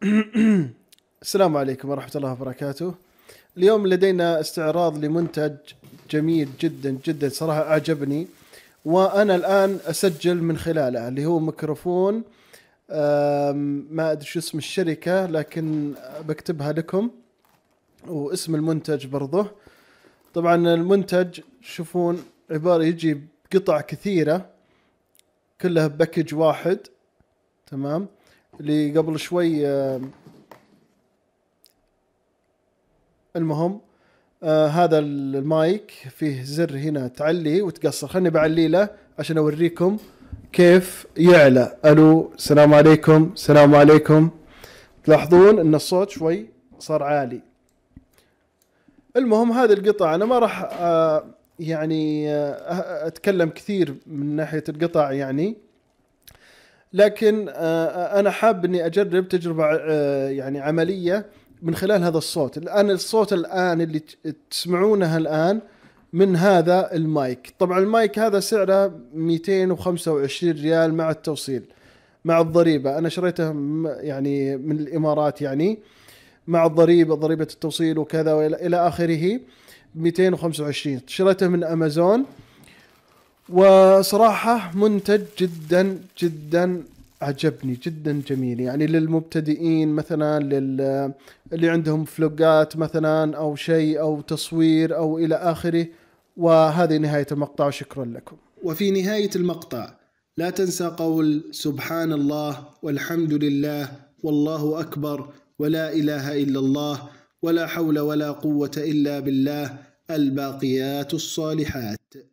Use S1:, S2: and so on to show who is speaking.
S1: السلام عليكم ورحمة الله وبركاته اليوم لدينا استعراض لمنتج جميل جدا جدا صراحة أعجبني وأنا الآن أسجل من خلاله اللي هو ميكروفون ما أدري شو اسم الشركة لكن بكتبها لكم واسم المنتج برضه طبعا المنتج تشوفون عبارة يجي بقطع كثيرة كلها بباكج واحد تمام اللي قبل شوي آه، المهم آه، هذا المايك فيه زر هنا تعلي وتقصر خلني بعلي له عشان اوريكم كيف يعلى الو السلام عليكم السلام عليكم تلاحظون ان الصوت شوي صار عالي المهم هذه القطع انا ما راح آه، يعني اتكلم كثير من ناحيه القطع يعني لكن آه، آه، انا حاب اني اجرب تجربه آه، يعني عمليه من خلال هذا الصوت الان الصوت الان اللي تسمعونه الان من هذا المايك طبعا المايك هذا سعره 225 ريال مع التوصيل مع الضريبة أنا شريته يعني من الإمارات يعني مع الضريبة ضريبة التوصيل وكذا إلى آخره 225 شريته من أمازون وصراحة منتج جدا جدا عجبني جدا جميل يعني للمبتدئين مثلا لل اللي عندهم فلوقات مثلا او شيء او تصوير او الى اخره وهذه نهاية المقطع شكرا لكم وفي نهاية المقطع لا تنسى قول سبحان الله والحمد لله والله اكبر ولا اله الا الله ولا حول ولا قوة الا بالله الباقيات الصالحات